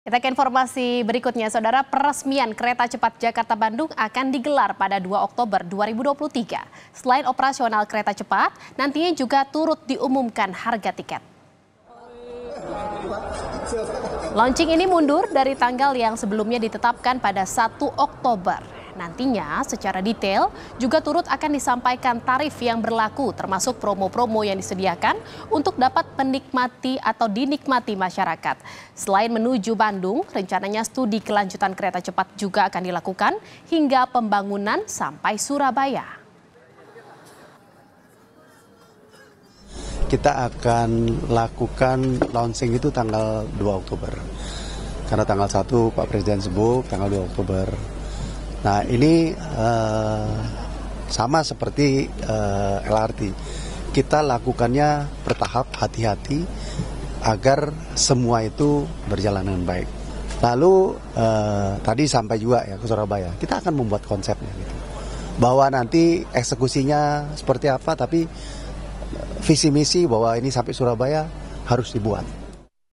Kita ke informasi berikutnya, Saudara, peresmian kereta cepat Jakarta-Bandung akan digelar pada 2 Oktober 2023. Selain operasional kereta cepat, nantinya juga turut diumumkan harga tiket. Launching ini mundur dari tanggal yang sebelumnya ditetapkan pada 1 Oktober. Nantinya secara detail juga turut akan disampaikan tarif yang berlaku termasuk promo-promo yang disediakan untuk dapat menikmati atau dinikmati masyarakat. Selain menuju Bandung, rencananya studi kelanjutan kereta cepat juga akan dilakukan hingga pembangunan sampai Surabaya. kita akan lakukan launching itu tanggal 2 Oktober. Karena tanggal 1 Pak Presiden sebut, tanggal 2 Oktober Nah ini eh, sama seperti eh, LRT, kita lakukannya bertahap hati-hati agar semua itu berjalan dengan baik. Lalu eh, tadi sampai juga ya ke Surabaya, kita akan membuat konsepnya gitu. Bahwa nanti eksekusinya seperti apa, tapi visi misi bahwa ini sampai Surabaya harus dibuat.